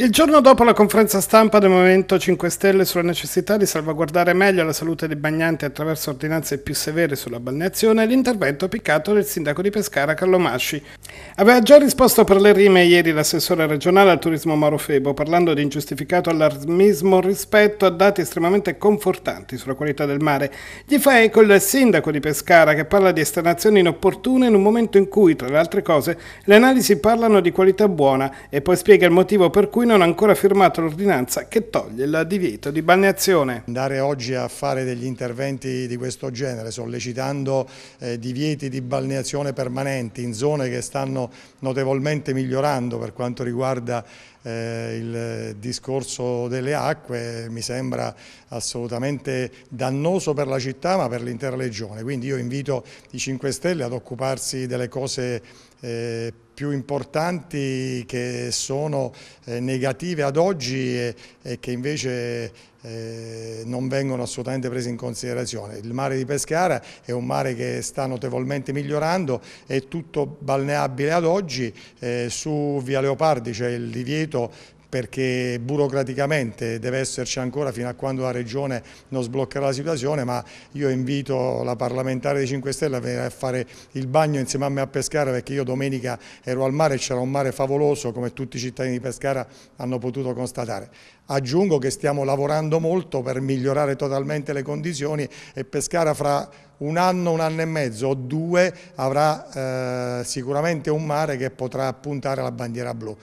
Il giorno dopo la conferenza stampa del Movimento 5 Stelle sulla necessità di salvaguardare meglio la salute dei bagnanti attraverso ordinanze più severe sulla balneazione, l'intervento piccato del sindaco di Pescara Carlo Masci. Aveva già risposto per le rime ieri l'assessore regionale al turismo Mauro Febo, parlando di ingiustificato allarmismo rispetto a dati estremamente confortanti sulla qualità del mare. Gli fa eco il sindaco di Pescara che parla di esternazioni inopportune in un momento in cui, tra le altre cose, le analisi parlano di qualità buona e poi spiega il motivo per cui non ha ancora firmato l'ordinanza che toglie il divieto di balneazione. Andare oggi a fare degli interventi di questo genere, sollecitando eh, divieti di balneazione permanenti in zone che stanno notevolmente migliorando per quanto riguarda eh, il discorso delle acque, mi sembra assolutamente dannoso per la città ma per l'intera regione. Quindi io invito i 5 Stelle ad occuparsi delle cose eh, più importanti che sono eh, negative ad oggi e, che invece eh, non vengono assolutamente prese in considerazione. Il mare di Pescara è un mare che sta notevolmente migliorando, è tutto balneabile ad oggi, eh, su Via Leopardi c'è il divieto perché burocraticamente deve esserci ancora fino a quando la Regione non sbloccherà la situazione, ma io invito la parlamentare dei 5 Stelle a venire a fare il bagno insieme a me a Pescara perché io domenica ero al mare e c'era un mare favoloso come tutti i cittadini di Pescara hanno potuto constatare. Aggiungo che stiamo lavorando molto per migliorare totalmente le condizioni e Pescara fra un anno, un anno e mezzo o due avrà eh, sicuramente un mare che potrà puntare alla bandiera blu.